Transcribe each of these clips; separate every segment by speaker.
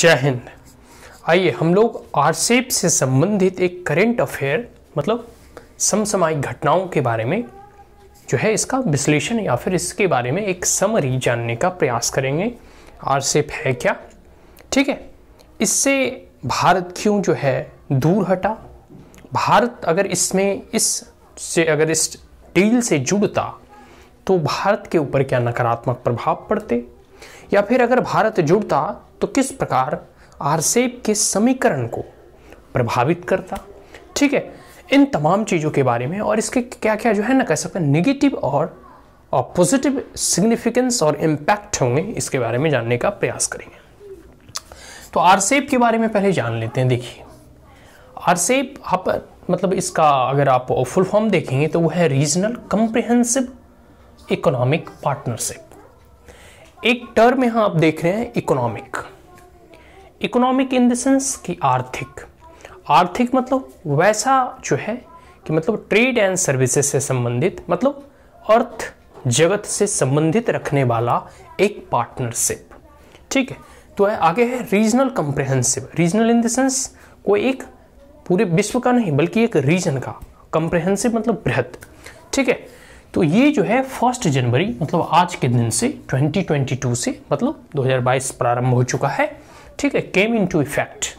Speaker 1: जय हिंद आइए हम लोग आरसेप से संबंधित एक करेंट अफेयर मतलब समसामयिक घटनाओं के बारे में जो है इसका विश्लेषण या फिर इसके बारे में एक समरी जानने का प्रयास करेंगे आरसेप है क्या ठीक है इससे भारत क्यों जो है दूर हटा भारत अगर इसमें इस से अगर इस डील से जुड़ता तो भारत के ऊपर क्या नकारात्मक प्रभाव पड़ते या फिर अगर भारत जुड़ता तो किस प्रकार आरसेप के समीकरण को प्रभावित करता ठीक है इन तमाम चीज़ों के बारे में और इसके क्या क्या जो है ना कह सकते हैं निगेटिव और और पॉजिटिव सिग्निफिकेंस और इम्पैक्ट होंगे इसके बारे में जानने का प्रयास करेंगे तो आरसेप के बारे में पहले जान लेते हैं देखिए आरसेप आप मतलब इसका अगर आप फुल फॉर्म देखेंगे तो वह है रीजनल कंप्रिहेंसिव इकोनॉमिक पार्टनरशिप एक टर्म यहां आप देख रहे हैं economic economic in the sense कि आर्थिक आर्थिक मतलब वैसा जो है कि मतलब ट्रेड एंड सर्विसेज से संबंधित मतलब अर्थ जगत से संबंधित रखने वाला एक पार्टनरशिप ठीक है तो है आगे है regional comprehensive regional in the sense कोई एक पूरे विश्व का नहीं बल्कि एक रीजन का कंप्रेहेंसिव मतलब बृहद ठीक है तो ये जो है फर्स्ट जनवरी मतलब आज के दिन से 2022 से मतलब 2022 प्रारंभ हो चुका है ठीक है came into effect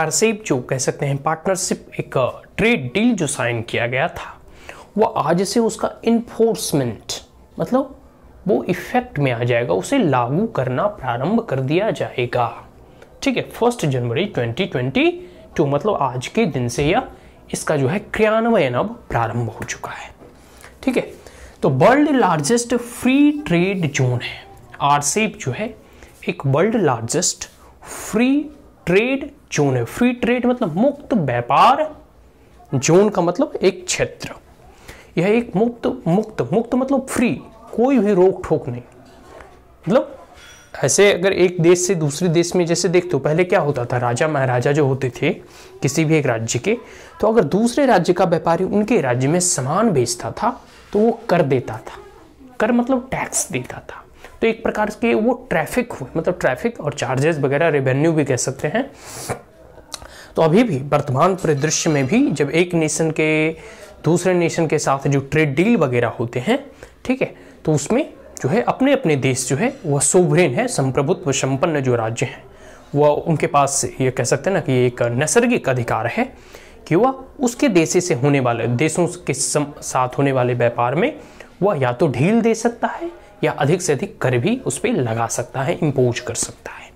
Speaker 1: RCEP जो कह सकते हैं पार्टनरशिप एक ट्रेड uh, डील जो साइन किया गया था वो आज से उसका इन्फोर्समेंट मतलब वो इफेक्ट में आ जाएगा उसे लागू करना प्रारंभ कर दिया जाएगा ठीक है फर्स्ट जनवरी 2022 मतलब आज के दिन से यह इसका जो है क्रियान्वयन अब प्रारंभ हो चुका है ठीक है तो world largest free trade zone है आरसेप e जो है एक world largest free trade zone है फ्री ट्रेड मतलब मुक्त व्यापार जोन का मतलब एक क्षेत्र यह एक मुक्त मुक्त मुक्त मतलब फ्री कोई भी रोक ठोक नहीं मतलब ऐसे अगर एक देश से दूसरे देश में जैसे देखते हो पहले क्या होता था राजा महाराजा जो होते थे किसी भी एक राज्य के तो अगर दूसरे राज्य का व्यापारी उनके राज्य में सामान बेचता था तो वो कर देता था कर मतलब टैक्स देता था तो एक प्रकार के वो ट्रैफिक हुए मतलब ट्रैफिक और चार्जेस वगैरह रेवेन्यू भी कह सकते हैं तो अभी भी वर्तमान परिदृश्य में भी जब एक नेशन के दूसरे नेशन के साथ जो ट्रेड डील वगैरह होते हैं ठीक है तो उसमें जो है अपने अपने देश जो है वह सोवरेन है संप्रभुत्व संपन्न जो राज्य हैं वह उनके पास ये कह सकते हैं ना कि एक नैसर्गिक अधिकार है कि वह उसके देश से होने वाले देशों के साथ होने वाले व्यापार में वह या तो ढील दे सकता है या अधिक से अधिक कर भी उस पर लगा सकता है इम्पोज कर सकता है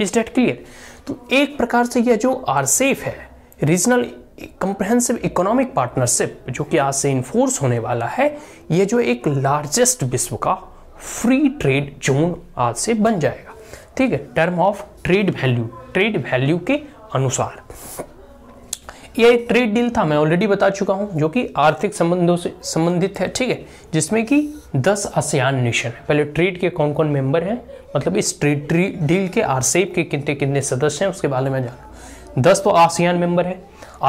Speaker 1: इज डेट क्लियर तो एक प्रकार से यह जो सेफ है रीजनल कंप्रहेंसिव इकोनॉमिक पार्टनरशिप जो कि आज से इन्फोर्स होने वाला है यह जो एक लार्जेस्ट विश्व का फ्री ट्रेड जोन आज से बन जाएगा ठीक है term of trade value trade value के अनुसार ये ट्रेड डील था मैं ऑलरेडी बता चुका हूं जो कि आर्थिक संबंधों से संबंधित है ठीक है जिसमें कि 10 आसियान नेशन है पहले ट्रेड के कौन कौन मेंबर हैं मतलब इस ट्रेड डील के आरसेप के कितने कितने सदस्य हैं उसके बारे में जान दस तो आसियान मेंबर है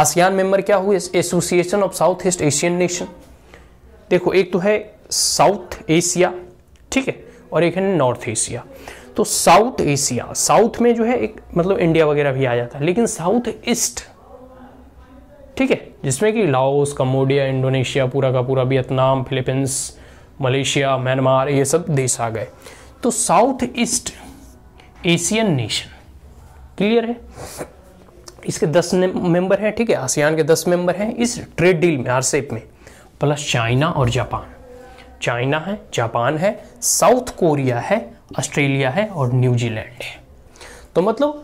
Speaker 1: आसियान मेंबर क्या हुए association of South East Asian nation देखो एक तो है साउथ एशिया ठीक है और एक है नॉर्थ एशिया तो साउथ एशिया साउथ में जो है एक मतलब इंडिया वगैरह भी आ जाता है लेकिन साउथ ईस्ट ठीक है जिसमें कि लाओस कम्बोडिया इंडोनेशिया पूरा का पूरा वियतनाम फिलीपींस मलेशिया म्यांमार ये सब देश आ गए तो South East Asian nation clear है इसके दस मेंबर हैं ठीक है आसियान के दस मेंबर हैं इस ट्रेड डील में आरसेप में प्लस चाइना और जापान चाइना है जापान है साउथ कोरिया है ऑस्ट्रेलिया है और न्यूजीलैंड है तो मतलब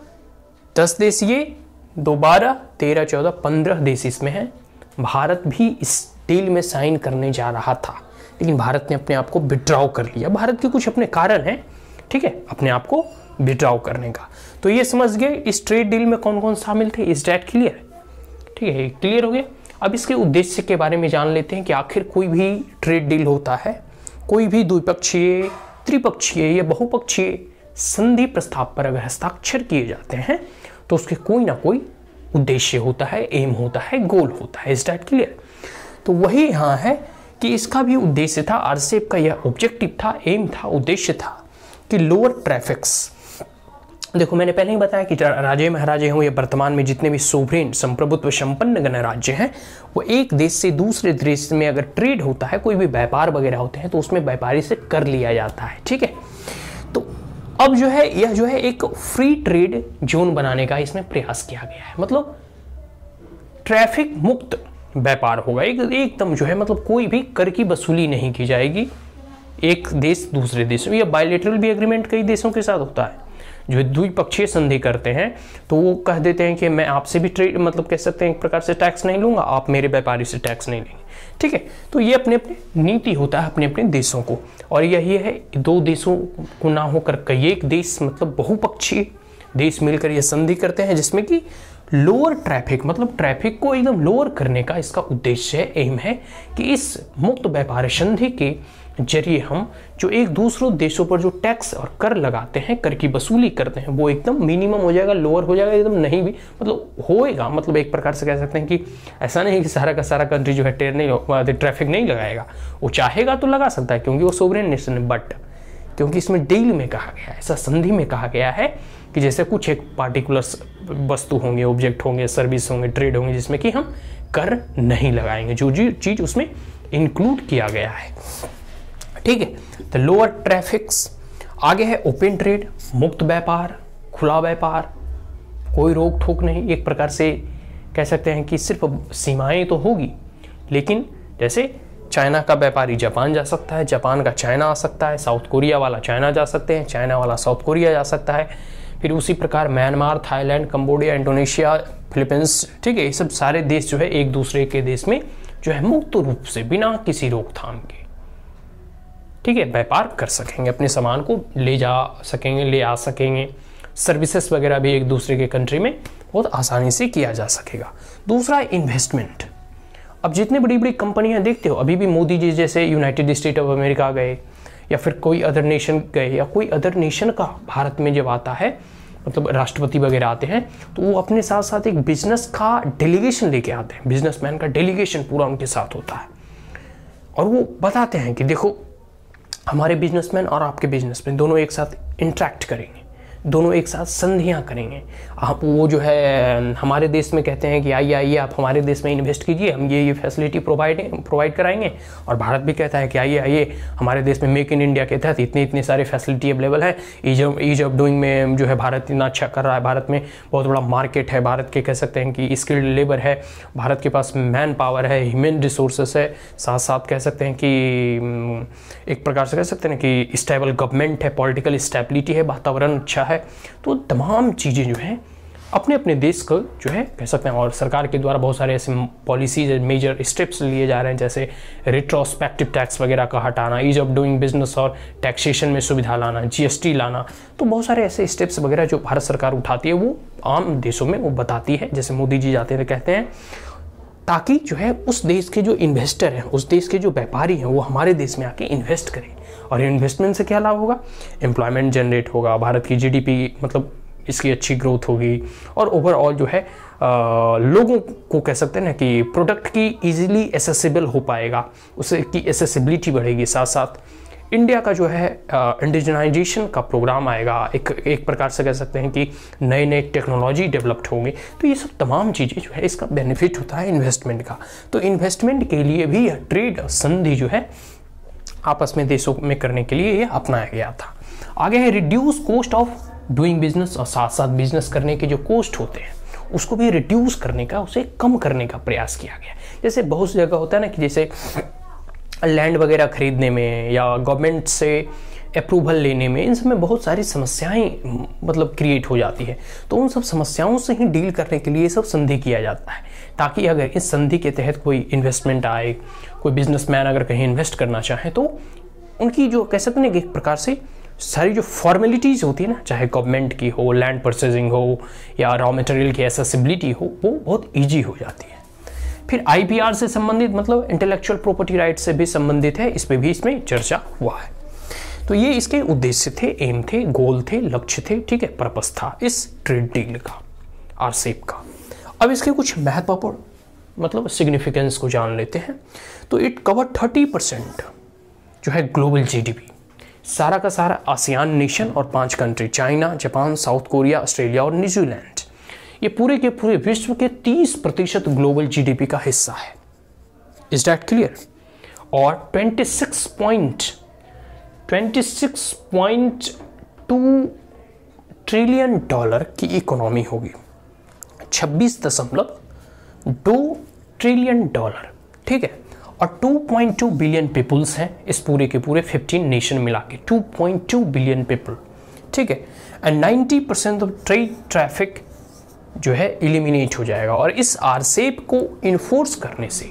Speaker 1: दस देश ये दो बारह तेरह चौदह पंद्रह देश इसमें हैं भारत भी इस डील में साइन करने जा रहा था लेकिन भारत ने अपने आप को विड्रॉ कर लिया भारत के कुछ अपने कारण हैं ठीक है अपने आप को विड्रॉ करने का तो ये समझ गए इस ट्रेड डील में कौन कौन शामिल थे इस डेट क्लियर ठीक है क्लियर हो गया अब इसके उद्देश्य के बारे में जान लेते हैं कि आखिर कोई भी ट्रेड डील होता है कोई भी द्विपक्षीय त्रिपक्षीय या बहुपक्षीय संधि प्रस्ताव पर अगर हस्ताक्षर किए जाते हैं तो उसके कोई ना कोई उद्देश्य होता है एम होता है गोल होता है इज डैट क्लियर तो वही यहाँ है कि इसका भी उद्देश्य था आरसेप का यह ऑब्जेक्टिव था एम था उद्देश्य था कि लोअर ट्रैफिक्स देखो मैंने पहले ही बताया कि राजे महाराजे हों या वर्तमान में जितने भी सोवरेन संप्रभुत्व संपन्न गणराज्य हैं वो एक देश से दूसरे देश में अगर ट्रेड होता है कोई भी व्यापार वगैरह होते हैं तो उसमें व्यापारी से कर लिया जाता है ठीक है तो अब जो है यह जो है एक फ्री ट्रेड जोन बनाने का इसमें प्रयास किया गया है मतलब ट्रैफिक मुक्त व्यापार होगा एक एकदम जो है मतलब कोई भी कर की वसूली नहीं की जाएगी एक देश दूसरे देश में या बायोलेटरल भी एग्रीमेंट कई देशों के साथ होता है जो द्विपक्षीय संधि करते हैं तो वो कह देते हैं कि मैं आपसे भी ट्रेड मतलब कह सकते हैं एक प्रकार से टैक्स नहीं लूंगा आप मेरे व्यापारी से टैक्स नहीं लेंगे ठीक है तो ये अपने अपने नीति होता है अपने अपने देशों को और यही है दो देशों को ना होकर कई एक देश मतलब बहुपक्षीय देश मिलकर यह संधि करते हैं जिसमें कि लोअर ट्रैफिक मतलब ट्रैफिक को एकदम लोअर करने का इसका उद्देश्य है एम है कि इस मुक्त व्यापार संधि के जरिए हम जो एक दूसरों देशों पर जो टैक्स और कर लगाते हैं कर की वसूली करते हैं वो एकदम मिनिमम हो जाएगा लोअर हो जाएगा एकदम नहीं भी मतलब होएगा मतलब एक प्रकार से कह सकते हैं कि ऐसा नहीं कि सारा का सारा कंट्री जो है टेर नहीं ट्रैफिक नहीं लगाएगा वो चाहेगा तो लगा सकता है क्योंकि वो सोवरेन नेशन है बट क्योंकि इसमें डील में कहा गया है ऐसा संधि में कहा गया है कि जैसे कुछ एक पार्टिकुलर वस्तु होंगे ऑब्जेक्ट होंगे सर्विस होंगे ट्रेड होंगे जिसमें कि हम कर नहीं लगाएंगे जो चीज़ उसमें इंक्लूड किया गया है ठीक है तो लोअर ट्रैफिक्स आगे है ओपन ट्रेड मुक्त व्यापार खुला व्यापार कोई रोक ठोक नहीं एक प्रकार से कह सकते हैं कि सिर्फ सीमाएं तो होगी लेकिन जैसे चाइना का व्यापारी जापान जा सकता है जापान का चाइना आ सकता है साउथ कोरिया वाला चाइना जा सकते हैं चाइना वाला साउथ कोरिया जा सकता है फिर उसी प्रकार Myanmar Thailand Cambodia Indonesia Philippines ठीक है ये सब सारे देश जो है एक दूसरे के देश में जो है मुक्त रूप से बिना किसी रोकथाम के ठीक है व्यापार कर सकेंगे अपने सामान को ले जा सकेंगे ले आ सकेंगे सर्विसेज वगैरह भी एक दूसरे के कंट्री में बहुत आसानी से किया जा सकेगा दूसरा इन्वेस्टमेंट अब जितनी बड़ी बड़ी कंपनियां देखते हो अभी भी मोदी जी जैसे यूनाइटेड स्टेट ऑफ अमेरिका गए या फिर कोई अदर नेशन गए या कोई अदर नेशन का भारत में जब आता है मतलब राष्ट्रपति वगैरह आते हैं तो वो अपने साथ साथ एक बिजनेस का डेलीगेशन लेके आते हैं बिजनेसमैन का डेलीगेशन पूरा उनके साथ होता है और वो बताते हैं कि देखो हमारे बिजनेसमैन और आपके बिजनेसमैन दोनों एक साथ इंट्रैक्ट करेंगे दोनों एक साथ संधियाँ करेंगे आप वो जो है हमारे देश में कहते हैं कि आइए आइए आप हमारे देश में इन्वेस्ट कीजिए हम ये ये फैसिलिटी प्रोवाइड प्रोवाइड कराएंगे और भारत भी कहता है कि आइए आइए हमारे देश में मेक इन इंडिया के तहत इतने इतने सारे फैसिलिटी अवेलेबल है ease of ease of doing में जो है भारत इतना अच्छा कर रहा है भारत में बहुत बड़ा मार्केट है भारत के कह सकते हैं कि स्किल्ड लेबर है भारत के पास मैन पावर है ह्यूमन रिसोर्सेस है साथ साथ कह सकते हैं कि एक प्रकार से कह सकते हैं कि स्टेबल गवर्नमेंट है पॉलिटिकल स्टेबिलिटी है वातावरण अच्छा है है तो तमाम चीज़ें जो हैं अपने अपने देश को जो है कह सकते हैं और सरकार के द्वारा बहुत सारे ऐसे पॉलिसीज मेजर स्टेप्स लिए जा रहे हैं जैसे रिट्रोस्पेक्टिव टैक्स वगैरह का हटाना ईज ऑफ डूइंग बिजनेस और टैक्सेशन में सुविधा लाना जीएसटी लाना तो बहुत सारे ऐसे स्टेप्स वगैरह जो भारत सरकार उठाती है वो आम देशों में वो बताती है जैसे मोदी जी जाते हैं कहते हैं ताकि जो है उस देश के जो इन्वेस्टर हैं उस देश के जो व्यापारी हैं वो हमारे देश में आके इन्वेस्ट करें और इन्वेस्टमेंट से क्या लाभ होगा एम्प्लॉयमेंट जनरेट होगा भारत की जी मतलब इसकी अच्छी ग्रोथ होगी और ओवरऑल जो है आ, लोगों को कह सकते हैं ना कि प्रोडक्ट की इजीली एसेसिबल हो पाएगा उसे की एसेसिबिलिटी बढ़ेगी साथ साथ इंडिया का जो है इंडिजनाइजेशन का प्रोग्राम आएगा एक एक प्रकार से कह सकते हैं कि नए नए टेक्नोलॉजी डेवलप्ड होंगे तो ये सब तमाम चीज़ें जो है इसका बेनिफिट होता है इन्वेस्टमेंट का तो इन्वेस्टमेंट के लिए भी यह ट्रेड संधि जो है आपस में देशों में करने के लिए ये अपनाया गया था आगे है reduce cost of doing business और साथ साथ बिजनेस करने के जो कॉस्ट होते हैं उसको भी रिड्यूस करने का उसे कम करने का प्रयास किया गया जैसे बहुत सी जगह होता है ना कि जैसे लैंड वगैरह खरीदने में या गवर्नमेंट से अप्रूवल लेने में इन सब में बहुत सारी समस्याएं मतलब क्रिएट हो जाती है तो उन सब समस्याओं से ही डील करने के लिए सब संधि किया जाता है ताकि अगर इस संधि के तहत कोई इन्वेस्टमेंट आए कोई बिजनेसमैन अगर कहीं इन्वेस्ट करना चाहे तो उनकी जो कह सकते हैं एक प्रकार से सारी जो फॉर्मेलिटीज़ होती है ना चाहे गवर्नमेंट की हो लैंड परचेजिंग हो या रॉ मटेरियल की एसेसिबिलिटी हो वो बहुत ईजी हो जाती है फिर आईपीआर से संबंधित मतलब इंटेलेक्चुअल प्रॉपर्टी राइट से भी संबंधित है इस पर भी इसमें चर्चा हुआ है तो ये इसके उद्देश्य थे एम थे गोल थे लक्ष्य थे ठीक है पर्पस था इस ट्रेड डील का आरसेप का अब इसके कुछ महत्वपूर्ण मतलब सिग्निफिकेंस को जान लेते हैं तो इट कवर थर्टी परसेंट जो है ग्लोबल जीडीपी सारा का सारा आसियान नेशन और पांच country China Japan South Korea Australia और न्यूजीलैंड ये पूरे के पूरे विश्व के 30 प्रतिशत ग्लोबल जीडीपी का हिस्सा है इज डैट क्लियर और 26 पॉइंट 26.2 ट्रिलियन डॉलर की इकोनॉमी होगी छब्बीस दशमलव दो ट्रिलियन डॉलर ठीक है और 2.2 बिलियन पीपल्स हैं इस पूरे के पूरे 15 नेशन मिला के टू बिलियन पीपल ठीक है and 90 percent of trade traffic जो है एलिमिनेट हो जाएगा और इस आरसेप को इन्फोर्स करने से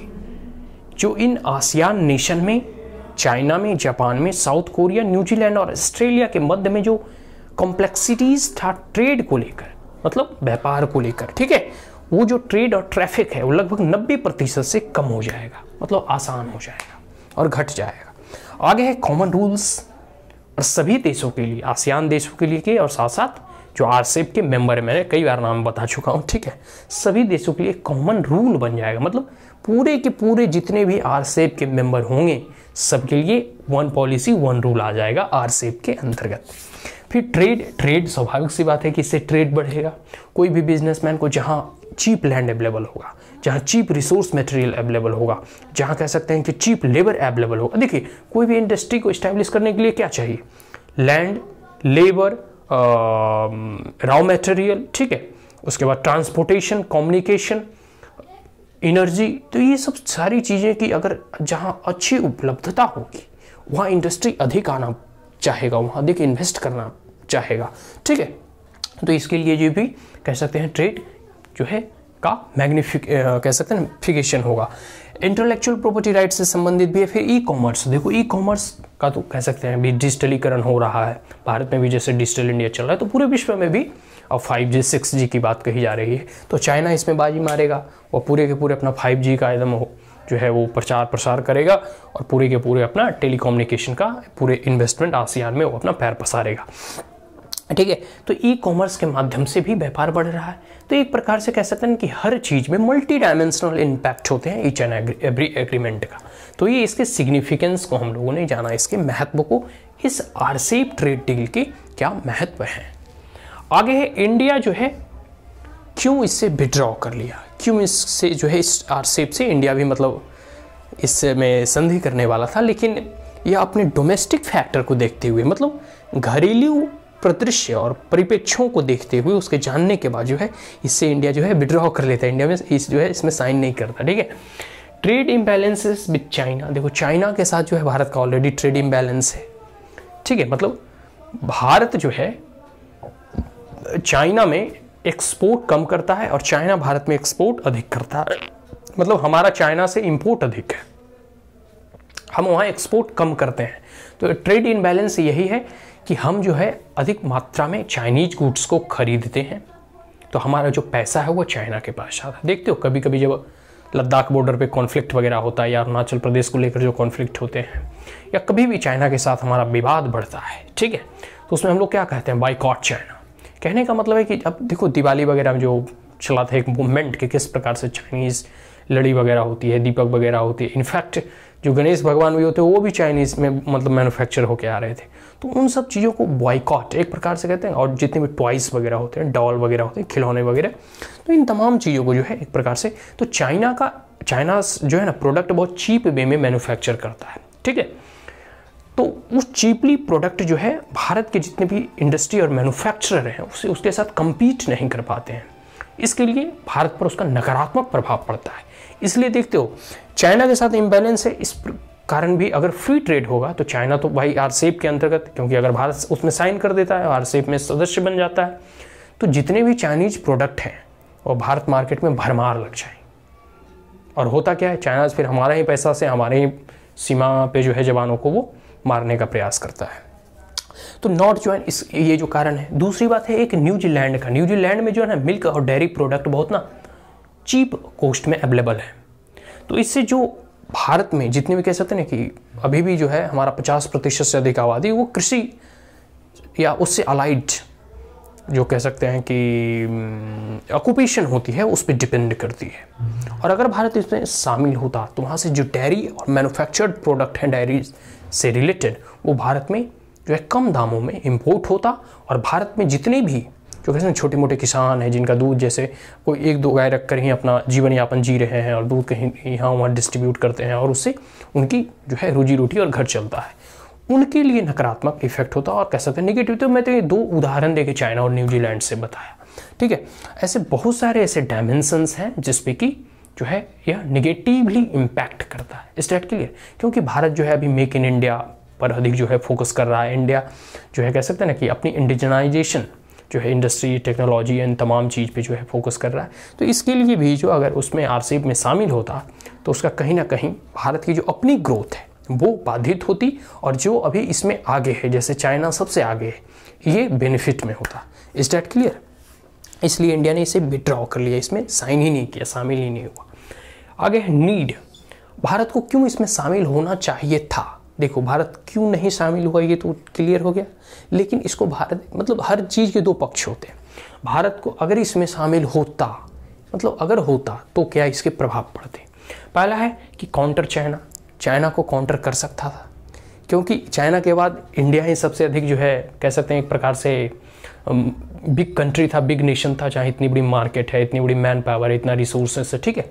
Speaker 1: जो इन आसियान नेशन में चाइना में जापान में साउथ कोरिया न्यूजीलैंड और ऑस्ट्रेलिया के मध्य में जो कॉम्प्लेक्सिटीज था ट्रेड को लेकर मतलब व्यापार को लेकर ठीक है वो जो ट्रेड और ट्रैफिक है वो लगभग 90 प्रतिशत से कम हो जाएगा मतलब आसान हो जाएगा और घट जाएगा आगे है कॉमन रूल्स और सभी देशों के लिए आसियान देशों के लिए के और साथ साथ जो आरसेप के मेंबर मैंने कई बार नाम बता चुका हूँ ठीक है सभी देशों के लिए कॉमन रूल बन जाएगा मतलब पूरे के पूरे जितने भी आरसेप के मेंबर होंगे सबके लिए वन पॉलिसी वन रूल आ जाएगा आर सेप के अंतर्गत फिर ट्रेड ट्रेड स्वाभाविक सी बात है कि इससे ट्रेड बढ़ेगा कोई भी बिजनेसमैन को जहाँ चीप लैंड अवेलेबल होगा जहाँ चीप रिसोर्स मटेरियल अवेलेबल होगा जहाँ कह सकते हैं कि चीप लेबर अवेलेबल होगा देखिए कोई भी इंडस्ट्री को इस्टेब्लिश करने के लिए क्या चाहिए लैंड लेबर रॉ मटेरियल ठीक है उसके बाद ट्रांसपोर्टेशन कम्युनिकेशन एनर्जी तो ये सब सारी चीज़ें कि अगर जहाँ अच्छी उपलब्धता होगी वहाँ इंडस्ट्री अधिक आना चाहेगा वहाँ अधिक इन्वेस्ट करना चाहेगा ठीक है तो इसके लिए ये भी कह सकते हैं ट्रेड जो है का मैग्निफिक कह सकते हैं फिकेशन होगा इंटेलेक्चुअल प्रॉपर्टी राइट से संबंधित भी है फिर ई कॉमर्स देखो ई कॉमर्स का तो कह सकते हैं अभी डिजिटलीकरण हो रहा है भारत में भी जैसे डिजिटल इंडिया चल रहा है तो पूरे विश्व में भी और 5G 6G की बात कही जा रही है तो चाइना इसमें बाजी मारेगा और पूरे के पूरे अपना 5G का एकदम जो है वो प्रचार प्रसार करेगा और पूरे के पूरे अपना टेलीकोम्युनिकेशन का पूरे इन्वेस्टमेंट आसियान में वो अपना पैर पसारेगा ठीक है तो ई कॉमर्स के माध्यम से भी व्यापार बढ़ रहा है तो एक प्रकार से कह सकते हैं कि हर चीज़ में मल्टी डायमेंशनल इम्पैक्ट होते हैं ईच एंड एवरी एग्रीमेंट का तो ये इसके सिग्निफिकेंस को हम लोगों ने जाना इसके महत्व को इस आरसीप ट्रेड डील के क्या महत्व हैं आगे है इंडिया जो है क्यों इससे विड्रॉ कर लिया क्यों इससे जो है इस आरसेप से इंडिया भी मतलब में संधि करने वाला था लेकिन यह अपने डोमेस्टिक फैक्टर को देखते हुए मतलब घरेलू प्रदृश्य और परिप्रेक्ष्यों को देखते हुए उसके जानने के बाद जो है इससे इंडिया जो है विड्रॉ कर लेता है इंडिया में इस जो है इसमें साइन नहीं करता ठीक है ट्रेड इम्बैलेंसेस विद चाइना देखो चाइना के साथ जो है भारत का ऑलरेडी ट्रेड इम्बैलेंस है ठीक है मतलब भारत जो है चाइना में एक्सपोर्ट कम करता है और चाइना भारत में एक्सपोर्ट अधिक करता है मतलब हमारा चाइना से इम्पोर्ट अधिक है हम वहाँ एक्सपोर्ट कम करते हैं तो ट्रेड इनबैलेंस यही है कि हम जो है अधिक मात्रा में चाइनीज गुड्स को खरीदते हैं तो हमारा जो पैसा है वो चाइना के पास जाता है देखते हो कभी कभी जब लद्दाख बॉर्डर पे कॉन्फ्लिक्ट वगैरह होता है या अरुणाचल प्रदेश को लेकर जो कॉन्फ्लिक्ट होते हैं या कभी भी चाइना के साथ हमारा विवाद बढ़ता है ठीक है तो उसमें हम लोग क्या कहते हैं बाइकॉट चाइना कहने का मतलब है कि अब देखो दिवाली वगैरह में जो चला था एक मूवमेंट कि किस प्रकार से चाइनीज़ लड़ी वगैरह होती है दीपक वगैरह होती है इनफैक्ट जो गणेश भगवान भी होते हैं वो भी चाइनीज़ में मतलब मैनुफैक्चर होके आ रहे थे तो उन सब चीज़ों को बॉयकॉट एक प्रकार से कहते हैं और जितने भी टॉयस वगैरह होते हैं डॉल वगैरह होते हैं खिलौने वगैरह तो इन तमाम चीज़ों को जो है एक प्रकार से तो चाइना का चाइना जो है ना प्रोडक्ट बहुत चीप वे में मैनुफैक्चर करता है ठीक है तो वो चीपली प्रोडक्ट जो है भारत के जितने भी इंडस्ट्री और मैन्युफैक्चरर हैं उसे उसके साथ कम्पीट नहीं कर पाते हैं इसके लिए भारत पर उसका नकारात्मक प्रभाव पड़ता है इसलिए देखते हो चाइना के साथ इम्बैलेंस है इस कारण भी अगर फ्री ट्रेड होगा तो चाइना तो भाई आरसेप के अंतर्गत क्योंकि अगर भारत उसमें साइन कर देता है आरसेप में सदस्य बन जाता है तो जितने भी चाइनीज प्रोडक्ट हैं वो भारत मार्केट में भरमार लग जाए और होता क्या है चाइना फिर हमारा ही पैसा से हमारे ही सीमा पे जो है जवानों को वो मारने का प्रयास करता है तो नॉट ज्वाइन इस ये जो कारण है दूसरी बात है एक न्यूजीलैंड का न्यूजीलैंड में जो है ना मिल्क और डेयरी प्रोडक्ट बहुत ना चीप कॉस्ट में अवेलेबल है तो इससे जो भारत में जितने भी कह सकते हैं ना कि अभी भी जो है हमारा पचास प्रतिशत से अधिक आबादी वो कृषि या उससे अलाइड जो कह सकते हैं कि ऑक्यूपेशन हम्म, होती है उस पर डिपेंड करती है और अगर भारत इसमें शामिल होता तो वहाँ से जो डेयरी और मैनुफैक्चर्ड प्रोडक्ट हैं डेयरीज से रिलेटेड वो भारत में जो है कम दामों में इम्पोर्ट होता और भारत में जितने भी जो कहते हैं छोटे मोटे किसान हैं जिनका दूध जैसे कोई एक दो गाय रख कर ही अपना जीवन यापन जी रहे हैं और दूध कहीं यहाँ वहाँ डिस्ट्रीब्यूट करते हैं और उससे उनकी जो है रोजी रोटी और घर चलता है उनके लिए नकारात्मक इफेक्ट होता है और कह सकते हैं निगेटिव तो मैं तो ये दो उदाहरण देके चाइना और न्यूजीलैंड से बताया ठीक है ऐसे बहुत सारे ऐसे डायमेंसन्स हैं जिसपे कि जो है यह निगेटिवली इम्पैक्ट करता है इस डेट के लिए क्योंकि भारत जो है अभी मेक इन इंडिया पर अधिक जो है फोकस कर रहा है इंडिया जो है कह सकते हैं ना कि अपनी इंडिजनाइजेशन जो है इंडस्ट्री टेक्नोलॉजी इन तमाम चीज़ पे जो है फोकस कर रहा है तो इसके लिए भी जो अगर उसमें आर में शामिल होता तो उसका कहीं ना कहीं भारत की जो अपनी ग्रोथ है वो बाधित होती और जो अभी इसमें आगे है जैसे चाइना सबसे आगे है ये बेनिफिट में होता इज डैट क्लियर इसलिए इंडिया ने इसे विड्रॉ कर लिया इसमें साइन ही नहीं किया शामिल ही नहीं हुआ आगे है नीड भारत को क्यों इसमें शामिल होना चाहिए था देखो भारत क्यों नहीं शामिल हुआ ये तो क्लियर हो गया लेकिन इसको भारत मतलब हर चीज़ के दो पक्ष होते हैं भारत को अगर इसमें शामिल होता मतलब अगर होता तो क्या इसके प्रभाव पड़ते पहला है कि काउंटर चाइना चाइना को काउंटर कर सकता था क्योंकि चाइना के बाद इंडिया ही सबसे अधिक जो है कह सकते हैं एक प्रकार से बिग कंट्री था बिग नेशन था जहाँ इतनी बड़ी मार्केट है इतनी बड़ी मैन पावर है इतना रिसोर्सेस है ठीक है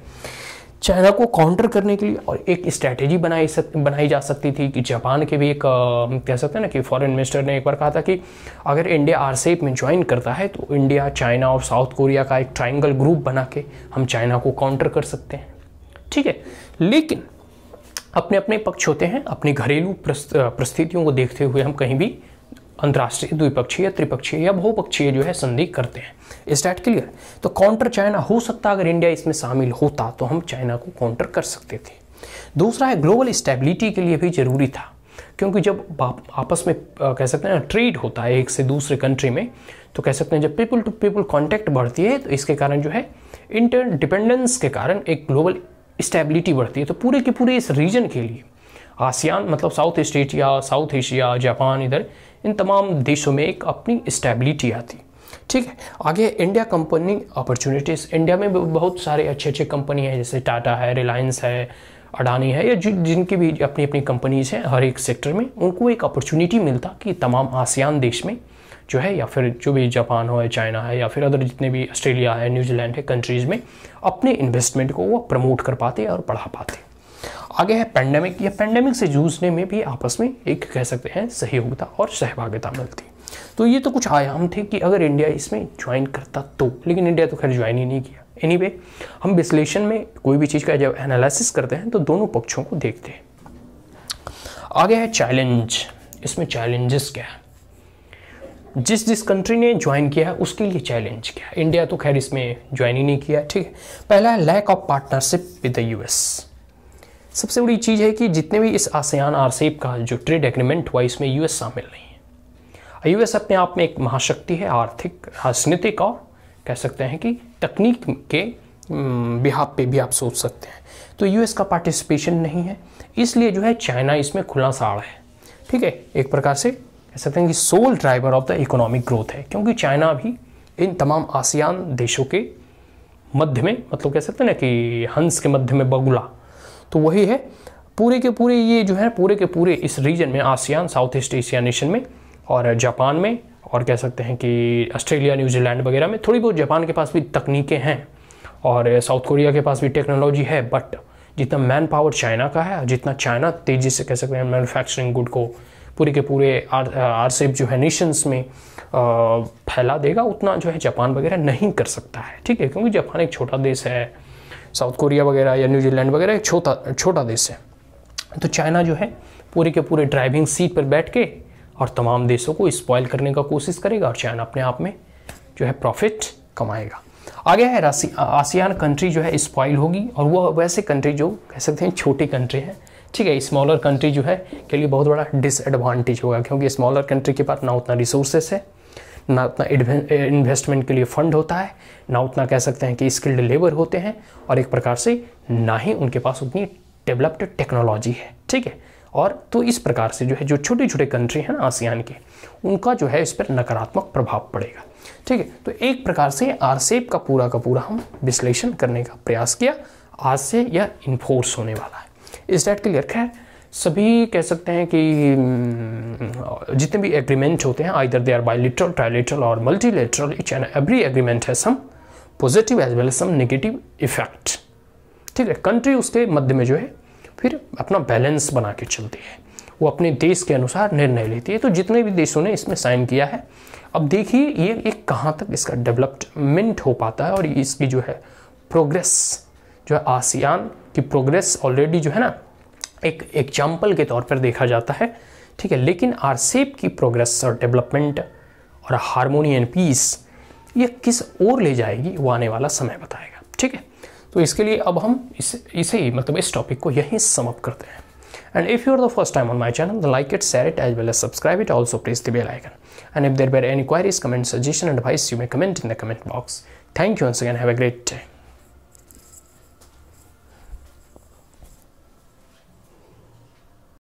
Speaker 1: चाइना को काउंटर करने के लिए और एक स्ट्रैटेजी बनाई सक बनाई जा सकती थी कि जापान के भी एक कह सकते हैं ना कि फॉरेन मिनिस्टर ने एक बार कहा था कि अगर इंडिया आर में ज्वाइन करता है तो इंडिया चाइना और साउथ कोरिया का एक ट्राइंगल ग्रुप बना के हम चाइना को काउंटर कर सकते हैं ठीक है लेकिन अपने अपने पक्ष होते हैं अपनी घरेलू परिस्थितियों को देखते हुए हम कहीं भी अंतर्राष्ट्रीय द्विपक्षीय त्रिपक्षीय या बहुपक्षीय जो है संधि करते हैं इज डैट क्लियर तो काउंटर चाइना हो सकता अगर इंडिया इसमें शामिल होता तो हम चाइना को काउंटर कर सकते थे दूसरा है ग्लोबल स्टेबिलिटी के लिए भी जरूरी था क्योंकि जब आपस में कह सकते हैं ना ट्रेड होता है एक से दूसरे कंट्री में तो कह सकते हैं जब पीपल टू पीपल कॉन्टैक्ट बढ़ती है तो इसके कारण जो है इंटर डिपेंडेंस के कारण एक ग्लोबल स्टेबिलिटी बढ़ती है तो पूरे के पूरे इस रीजन के लिए आसियान मतलब South East Asia South Asia Japan इधर इन तमाम देशों में एक अपनी स्टेबिलिटी आती ठीक है आगे इंडिया कंपनी अपॉर्चुनिटीज़ इंडिया में बहुत सारे अच्छे अच्छे कंपनी हैं जैसे टाटा है रिलायंस है अडानी है या जिन जिनकी भी अपनी अपनी कंपनीज हैं हर एक सेक्टर में उनको एक अपॉर्चुनिटी मिलता कि तमाम आसियान देश में जो है या फिर जो भी जापान हो या चाइना है या फिर अदर जितने भी ऑस्ट्रेलिया है न्यूजीलैंड है कंट्रीज़ में अपने इन्वेस्टमेंट को वो प्रमोट कर पाते और बढ़ा पाते आगे है पैंडेमिक या पैंडेमिक से जूझने में भी आपस में एक कह सकते हैं सहयोगता और सहभागिता मिलती तो ये तो कुछ आयाम थे कि अगर इंडिया इसमें ज्वाइन करता तो लेकिन इंडिया तो खैर ज्वाइन ही नहीं किया एनी anyway, हम विश्लेषण में कोई भी चीज़ का जब एनालिसिस करते हैं तो दोनों पक्षों को देखते हैं आगे है चैलेंज इसमें चैलेंजेस क्या है जिस जिस कंट्री ने ज्वाइन किया है उसके लिए चैलेंज क्या है इंडिया तो खैर इसमें ज्वाइन ही नहीं किया ठीक है पहला है lack of partnership with the US सबसे बड़ी चीज़ है कि जितने भी इस आसियान आर का जो ट्रेड एग्रीमेंट हुआ इसमें यूएस शामिल नहीं है यूएस अपने आप में एक महाशक्ति है आर्थिक राजनीतिक और कह सकते हैं कि तकनीक के बिहाब पे भी आप सोच सकते हैं तो यूएस का पार्टिसिपेशन नहीं है इसलिए जो है चाइना इसमें खुला साड़ है ठीक है एक प्रकार से कह सकते हैं कि soul driver of the economic growth है क्योंकि चाइना भी इन तमाम आसियान देशों के मध्य में मतलब कह सकते हैं ना कि हंस के मध्य में बगुला तो वही है पूरे के पूरे ये जो है पूरे के पूरे इस रीजन में ASEAN South East Asia nation में और जापान में और कह सकते हैं कि ऑस्ट्रेलिया न्यूजीलैंड वगैरह में थोड़ी बहुत जापान के पास भी तकनीकें हैं और साउथ कोरिया के पास भी टेक्नोलॉजी है बट जितना मैन पावर चाइना का है जितना चाइना तेज़ी से कह सकते हैं मैनुफैक्चरिंग गुड को पूरे के पूरे आर आर जो है नेशंस में आ, फैला देगा उतना जो है जापान वगैरह नहीं कर सकता है ठीक है क्योंकि जापान एक छोटा देश है साउथ कोरिया वगैरह या न्यूजीलैंड वगैरह एक छोटा छोटा देश है तो चाइना जो है पूरे के पूरे ड्राइविंग सीट पर बैठ के और तमाम देशों को स्पॉयल करने का कोशिश करेगा और चाइना अपने आप में जो है प्रॉफिट कमाएगा आगे है आसियान कंट्री जो है स्पॉइल होगी और वह वैसे कंट्री जो कह सकते हैं छोटी कंट्री है ठीक है स्मॉलर कंट्री जो है के लिए बहुत बड़ा डिसएडवांटेज होगा क्योंकि स्मॉलर कंट्री के पास ना उतना रिसोर्सेस है ना उतना इन्वेस्टमेंट के लिए फंड होता है ना उतना कह सकते हैं कि स्किल्ड लेबर होते हैं और एक प्रकार से ना ही उनके पास उतनी डेवलप्ड टेक्नोलॉजी है ठीक है और तो इस प्रकार से जो है जो छोटे छोटे कंट्री हैं आसियान के उनका जो है इस पर नकारात्मक प्रभाव पड़ेगा ठीक है तो एक प्रकार से आरसेप का पूरा का पूरा हम विश्लेषण करने का प्रयास किया आज से यह इन्फोर्स होने वाला है इस डेट क्लियर खैर सभी कह सकते हैं कि हम्म, जितने भी एग्रीमेंट होते हैं आइर दे आर बायोलिट्रल ट्राइलेट्रल और multilateral each and every agreement है some positive as well as some negative effect ठीक है कंट्री उसके मध्य में जो है फिर अपना बैलेंस बना के चलती है वो अपने देश के अनुसार निर्णय लेती है तो जितने भी देशों ने इसमें साइन किया है अब देखिए ये एक कहाँ तक इसका डेवलपमेंट हो पाता है और इसकी जो है प्रोग्रेस जो है आसियान की प्रोग्रेस ऑलरेडी जो है ना एक एग्जाम्पल के तौर पर देखा जाता है ठीक है लेकिन आर आरसेप की प्रोग्रेस और डेवलपमेंट और हारमोनी एंड पीस ये किस ओर ले जाएगी वो आने वाला समय बताएगा ठीक है तो इसके लिए अब हम इस इसे मतलब इस टॉपिक को यहीं समप करते हैं and if you are the first time on my channel the like it share it as well as subscribe it also place the bell icon and if there are any enquiries comment suggestion advice you may comment in the comment box thank you and again have a great time